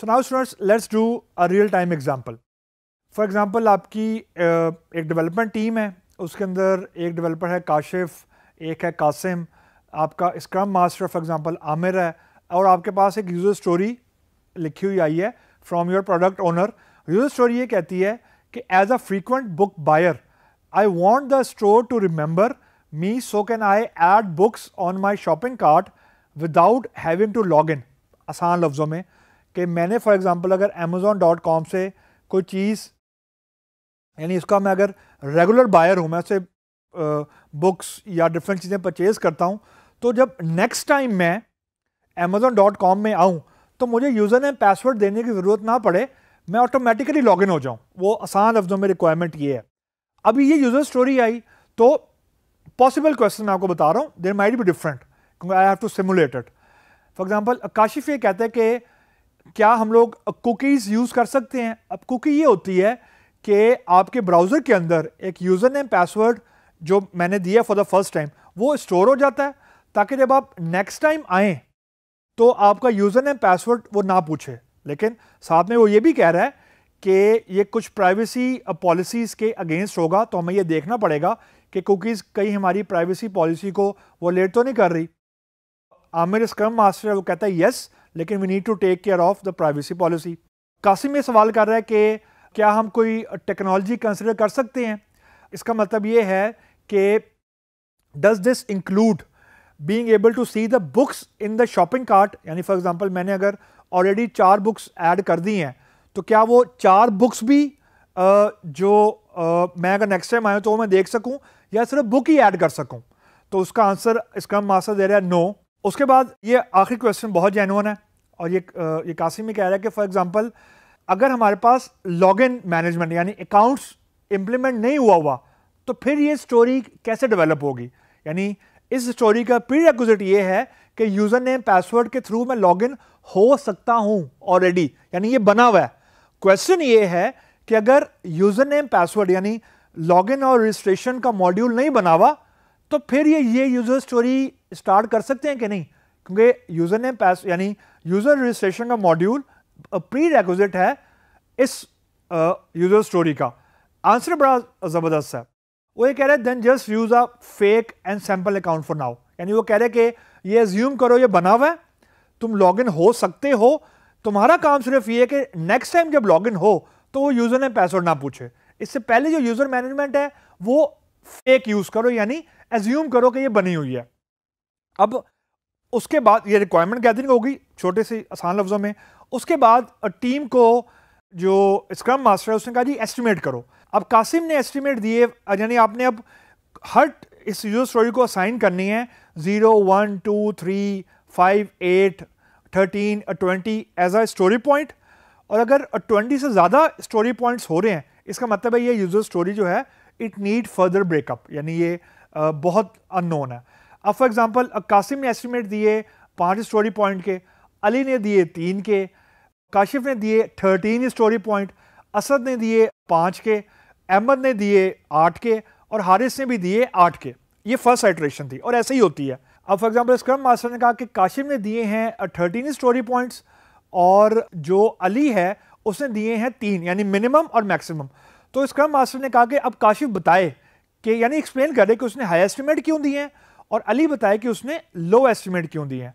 so now students let's do a real time example for example आपकी एक development team है उसके अंदर एक डेवलपर है काशिफ एक है कासिम आपका scrum master for example Aamir है और आपके पास एक यूज़र स्टोरी लिखी हुई आई है from your product owner user story ये कहती है कि as a frequent book buyer I want the store to remember me so can I add books on my shopping cart without having to log in आसान लफ्ज़ों में कि मैंने for example अगर अमेज़ोन डॉट कॉम से कोई चीज़ यानी इसका मैं अगर रेगुलर बायर हूँ मैं उसे बुक्स या डिफरेंट चीज़ें परचेज़ करता हूँ तो जब नेक्स्ट टाइम मैं अमेज़ोन डॉट कॉम में आऊँ तो मुझे यूज़र नेम पासवर्ड देने की ज़रूरत ना पड़े मैं ऑटोमेटिकली लॉग इन हो जाऊँ वो आसान लफ्ज़ों में रिक्वायरमेंट ये है अभी ये यूज़र स्टोरी आई तो पॉसिबल क्वेश्चन मैं आपको बता रहा हूँ देर माइट भी डिफरेंट क्योंकि I have to simulate it for example Kashif ये कहते हैं कि क्या हम लोग कुकीज़ यूज़ कर सकते हैं अब कुकी ये होती है कि आपके ब्राउज़र के अंदर एक यूज़र नेम पासवर्ड जो मैंने दिया फॉर द फर्स्ट टाइम वो स्टोर हो जाता है ताकि जब आप नेक्स्ट टाइम आए तो आपका यूज़र नेम पासवर्ड वो ना पूछे लेकिन साथ में वो ये भी कह रहा है कि ये कुछ प्राइवेसी पॉलिसीज़ के अगेंस्ट होगा तो हमें ये देखना पड़ेगा कि कुकीज़ कहीं हमारी प्राइवेसी पॉलिसी को वो लेट तो नहीं कर रही आमिर स्क्रम मास्टर वो कहता है यस लेकिन we need to take care of the privacy policy Qasim ये सवाल कर रहा है कि क्या हम कोई टेक्नोलॉजी कंसिडर कर सकते हैं इसका मतलब ये है कि does this include being able to see the books in the shopping cart यानी फॉर एग्ज़ाम्पल मैंने अगर ऑलरेडी चार बुक्स एड कर दी हैं तो क्या वो चार बुक्स भी जो मैं अगर नेक्स्ट टाइम आया तो मैं देख सकूँ या सिर्फ बुक ही ऐड कर सकूँ तो उसका आंसर इसका मास्टर दे रहा है नो उसके बाद ये आखिरी क्वेश्चन बहुत जेनुअन है और ये ये कासिम ही कह रहा है कि फॉर एग्जांपल अगर हमारे पास लॉगिन मैनेजमेंट यानी अकाउंट्स इंप्लीमेंट नहीं हुआ हुआ तो फिर ये स्टोरी कैसे डेवलप होगी यानी इस स्टोरी का प्रीरिक्विजिट ये है कि यूज़र नेम पासवर्ड के थ्रू मैं लॉगिन हो सकता हूँ ऑलरेडी यानी ये बना हुआ है क्वेश्चन ये है कि अगर यूज़र नेम पासवर्ड यानी लॉगिन और रजिस्ट्रेशन का मॉड्यूल नहीं बना हुआ तो फिर ये ये यूज़र स्टोरी स्टार्ट कर सकते हैं कि नहीं क्योंकि यूज़र ने पैस यानी यूज़र रजिस्ट्रेशन का मॉड्यूल प्री रेकोजिट है इस यूज़र स्टोरी का आंसर बड़ा ज़बरदस्त है वो ये कह रहे हैं then just use a fake and sample account for now यानी वो कह रहे हैं कि ये एज्यूम करो ये बना हुआ है तुम लॉगिन हो सकते हो तुम्हारा काम सिर्फ ये है कि नेक्स्ट टाइम जब लॉगिन हो तो वो यूज़र ने पासवर्ड ना पूछे इससे पहले जो यूज़र मैनेजमेंट है वो फेक यूज़ करो यानी एज्यूम करो कि ये बनी हुई है अब उसके बाद ये रिक्वायरमेंट गैदरिंग होगी छोटे से आसान लफ्ज़ों में उसके बाद टीम को जो स्क्रम मास्टर है उसने कहा जी एस्टिमेट करो अब कासिम ने एस्टिमेट दिए यानी आपने अब हर इस यूजर स्टोरी को असाइन करनी है zero one two three five eight thirteen twenty as a story point और अगर ट्वेंटी से ज़्यादा स्टोरी पॉइंट्स हो रहे हैं इसका मतलब है ये यूजर स्टोरी जो है इट नीड फर्दर ब्रेकअप यानी ये बहुत अननोन है अब फॉर एग्जांपल कासिम ने एस्टिमेट दिए पाँच स्टोरी पॉइंट के अली ने दिए तीन के काशिफ ने दिए थर्टीन स्टोरी पॉइंट असद ने दिए पाँच के अहमद ने दिए आठ के और हारिस ने भी दिए आठ के ये फर्स्ट आइट्रेशन थी और ऐसे ही होती है अब फॉर एग्जाम्पल स्क्रम मास्टर ने कहा कि काशिम ने दिए हैं थर्टीन स्टोरी पॉइंट्स और जो अली है उसने दिए हैं तीन यानी मिनिमम और मैक्सिमम तो स्क्रम मास्टर ने कहा कि अब काशिफ बताए कि यानी एक्सप्लेन करे कि उसने हाई एस्टिमेट क्यों दिए हैं और अली बताया कि उसने लो एस्टिमेट क्यों दिए हैं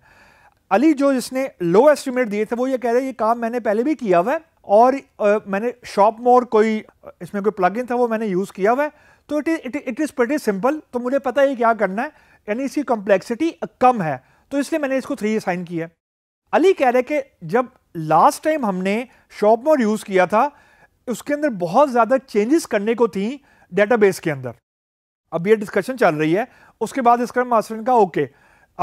अली जो जिसने लो एस्टिमेट दिए थे वो ये कह रहे हैं ये काम मैंने पहले भी किया हुआ है और आ, मैंने शॉप मोर कोई इसमें कोई प्लग इन था वो मैंने यूज़ किया हुआ है तो it is it is pretty simple तो मुझे पता है क्या करना है यानी इसकी कॉम्प्लेक्सिटी कम है तो इसलिए मैंने इसको थ्री असाइन किया अली कह रहे कि जब लास्ट टाइम हमने शॉप मोर यूज़ किया था उसके अंदर बहुत ज़्यादा चेंजेस करने को थी डेटाबेस के अंदर अब ये डिस्कशन चल रही है उसके बाद स्क्रम मास्टर ने कहा ओके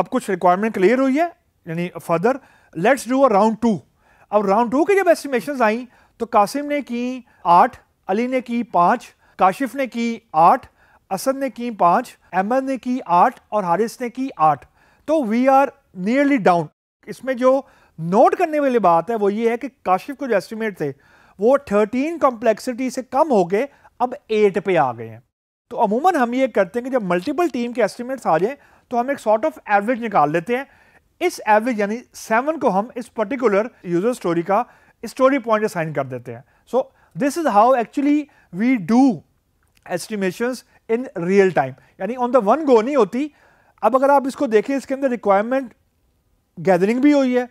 अब कुछ रिक्वायरमेंट क्लियर हुई है यानी further let's do a round two अब राउंड टू की जब एस्टिमेशन आई तो कासिम ने की आठ अली ने की पाँच काशिफ ने की आठ असद ने की पाँच अहमद ने की आठ और हारिस ने की आठ तो वी आर नियरली डाउन इसमें जो नोट करने वाली बात है वो ये है कि काशिफ के जो एस्टिमेट थे वो थर्टीन कॉम्प्लेक्सिटी से कम गए अब एट पे आ गए हैं तो अमूमन हम ये करते हैं कि जब मल्टीपल टीम के एस्टिमेट्स आ जाएँ तो हम एक सॉर्ट ऑफ एवरेज निकाल लेते हैं इस एवरेज यानी सेवन को हम इस पर्टिकुलर यूजर स्टोरी का स्टोरी पॉइंट असाइन कर देते हैं so this is how actually we do estimations in real time यानी ऑन द वन गो नहीं होती अब अगर आप इसको देखें इसके अंदर रिक्वायरमेंट गैदरिंग भी हुई है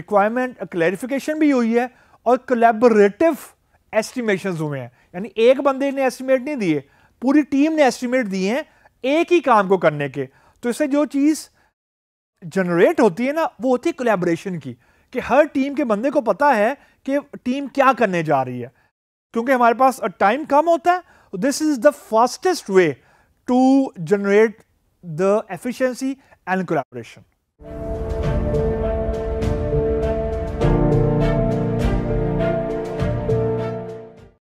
रिक्वायरमेंट क्लैरिफिकेशन भी हुई है और कोलेबोरेटिव एस्टिमेशन हुए हैं यानी एक बंदे ने एस्टिमेट नहीं दिए पूरी टीम ने एस्टिमेट दिए हैं एक ही काम को करने के तो इससे जो चीज़ जनरेट होती है ना वो होती है कोलेबोरेशन की कि हर टीम के बंदे को पता है कि टीम क्या करने जा रही है क्योंकि हमारे पास टाइम कम होता है this is the fastest way to generate the efficiency and collaboration